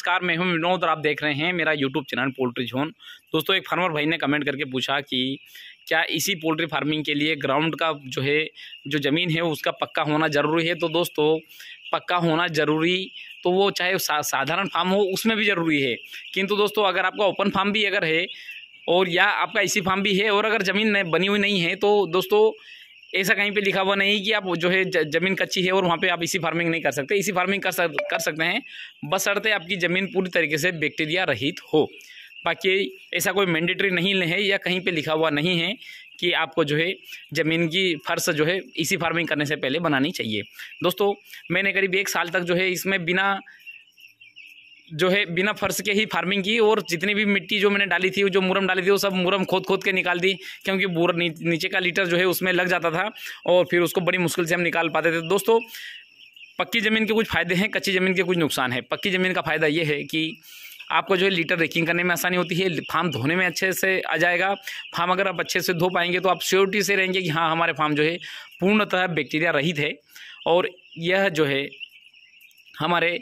नमस्कार मैं हूं विनोद और आप देख रहे हैं मेरा यूट्यूब चैनल पोल्ट्री झोन दोस्तों एक फार्मर भाई ने कमेंट करके पूछा कि क्या इसी पोल्ट्री फार्मिंग के लिए ग्राउंड का जो है जो ज़मीन है उसका पक्का होना ज़रूरी है तो दोस्तों पक्का होना ज़रूरी तो वो चाहे साधारण फार्म हो उसमें भी ज़रूरी है किंतु दोस्तों अगर आपका ओपन फार्म भी अगर है और या आपका इसी फार्म भी है और अगर ज़मीन बनी हुई नहीं है तो दोस्तों ऐसा कहीं पे लिखा हुआ नहीं कि आप जो है ज़मीन कच्ची है और वहाँ पे आप इसी फार्मिंग नहीं कर सकते इसी फार्मिंग कर सक कर सकते हैं बस बसरते आपकी ज़मीन पूरी तरीके से बैक्टीरिया रहित हो बाकी ऐसा कोई मैंडेटरी नहीं है या कहीं पे लिखा हुआ नहीं है कि आपको जो है ज़मीन की फर्श जो है इसी फार्मिंग करने से पहले बनानी चाहिए दोस्तों मैंने करीब एक साल तक जो है इसमें बिना जो है बिना फर्श के ही फार्मिंग की और जितनी भी मिट्टी जो मैंने डाली थी जो मुरम डाली थी वो सब मुरम खोद खोद के निकाल दी क्योंकि बोर नीचे का लीटर जो है उसमें लग जाता था और फिर उसको बड़ी मुश्किल से हम निकाल पाते थे दोस्तों पक्की ज़मीन के कुछ फ़ायदे हैं कच्ची ज़मीन के कुछ नुकसान है पक्की ज़मीन का फ़ायदा ये है कि आपको जो है लीटर रेकिंग करने में आसानी होती है फार्म धोने में अच्छे से आ जाएगा फार्म अगर आप अच्छे से धो पाएंगे तो आप श्योरिटी से रहेंगे कि हाँ हमारे फार्म जो है पूर्णतः बैक्टीरिया रहित है और यह जो है हमारे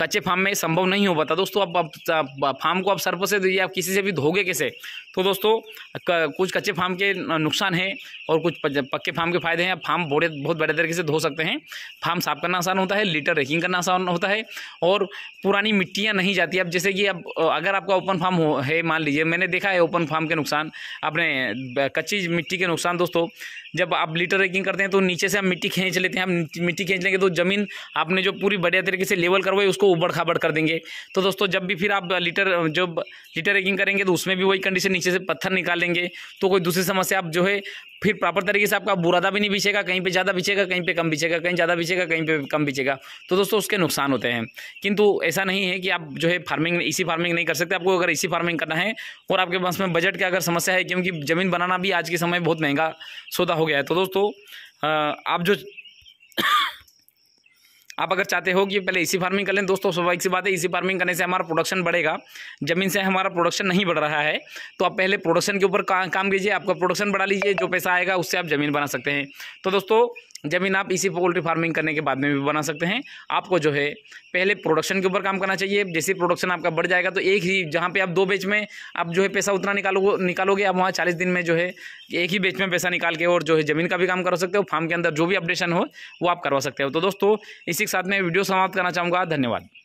कच्चे फार्म में संभव नहीं हो पाता दोस्तों अब, फार्म को आप सर्फ से या किसी से भी धोगे कैसे तो दोस्तों कुछ कच्चे फार्म के नुकसान हैं और कुछ पक्के फार्म के फायदे हैं आप फार्म बड़े बहुत बड़े तरीके से धो सकते हैं फार्म साफ करना आसान होता है लीटर रेकिंग करना आसान होता है और पुरानी मिट्टियाँ नहीं जाती अब जैसे कि अब अगर आपका ओपन फार्म हो है मान लीजिए मैंने देखा है ओपन फार्म के नुकसान अपने कच्ची मिट्टी के नुकसान दोस्तों जब आप लीटर रेकिंग करते हैं तो नीचे से हम मिट्टी खींच लेते हैं हम मिट्टी खींच लेंगे तो ज़मीन आपने जो पूरी बढ़िया तरीके से लेवल करवाई उसको उबड़ खाबड़ कर देंगे तो दोस्तों जब भी फिर आप लीटर जब लीटर एगिंग करेंगे तो उसमें भी वही कंडीशन नीचे से पत्थर निकालेंगे तो कोई दूसरी समस्या आप जो है फिर प्रॉपर तरीके से आपका बुरादा भी नहीं बिछेगा कहीं पे ज़्यादा बिछेगा कहीं पे कम बिछेगा कहीं ज़्यादा बिछेगा कहीं पे कम बिछेगा तो दोस्तों उसके नुकसान होते हैं किंतु ऐसा नहीं है कि आप जो है फार्मिंग इसी फार्मिंग नहीं कर सकते आपको अगर इसी फार्मिंग करना है और आपके पास में बजट का अगर समस्या है क्योंकि ज़मीन बनाना भी आज के समय बहुत महंगा सौदा हो गया है तो दोस्तों आप जो आप अगर चाहते हो कि पहले इसी फार्मिंग कर लें दोस्तों स्वाभाविक सी बात है इसी फार्मिंग करने से हमारा प्रोडक्शन बढ़ेगा ज़मीन से हमारा प्रोडक्शन नहीं बढ़ रहा है तो आप पहले प्रोडक्शन के ऊपर का, काम कीजिए आपका प्रोडक्शन बढ़ा लीजिए जो पैसा आएगा उससे आप ज़मीन बना सकते हैं तो दोस्तों जमीन आप इसी पोल्ट्री फार्मिंग करने के बाद में भी बना सकते हैं आपको जो है पहले प्रोडक्शन के ऊपर काम करना चाहिए जैसे प्रोडक्शन आपका बढ़ जाएगा तो एक ही जहाँ पे आप दो बेच में आप जो है पैसा उतना निकालो निकालोगे आप वहाँ चालीस दिन में जो है एक ही बेच में पैसा निकाल के और जो है ज़मीन का भी काम कर सकते हो फार्म के अंदर जो भी अपडेशन हो वो आप करवा सकते हो तो दोस्तों इसी के साथ में वीडियो समाप्त करना चाहूँगा धन्यवाद